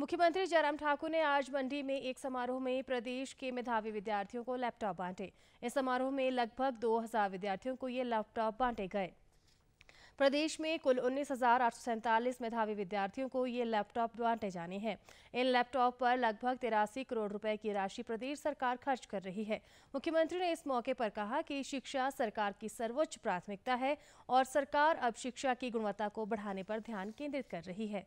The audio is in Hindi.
मुख्यमंत्री जयराम ठाकुर ने आज मंडी में एक समारोह में प्रदेश के मेधावी विद्यार्थियों को लैपटॉप बांटे इस समारोह में लगभग 2000 विद्यार्थियों को ये लैपटॉप बांटे गए प्रदेश में कुल उन्नीस मेधावी विद्यार्थियों को ये लैपटॉप बांटे जाने हैं इन लैपटॉप पर लगभग तिरासी करोड़ रुपए की राशि प्रदेश सरकार खर्च कर रही है मुख्यमंत्री ने इस मौके पर कहा कि शिक्षा सरकार की सर्वोच्च प्राथमिकता है और सरकार अब शिक्षा की गुणवत्ता को बढ़ाने पर ध्यान केंद्रित कर रही है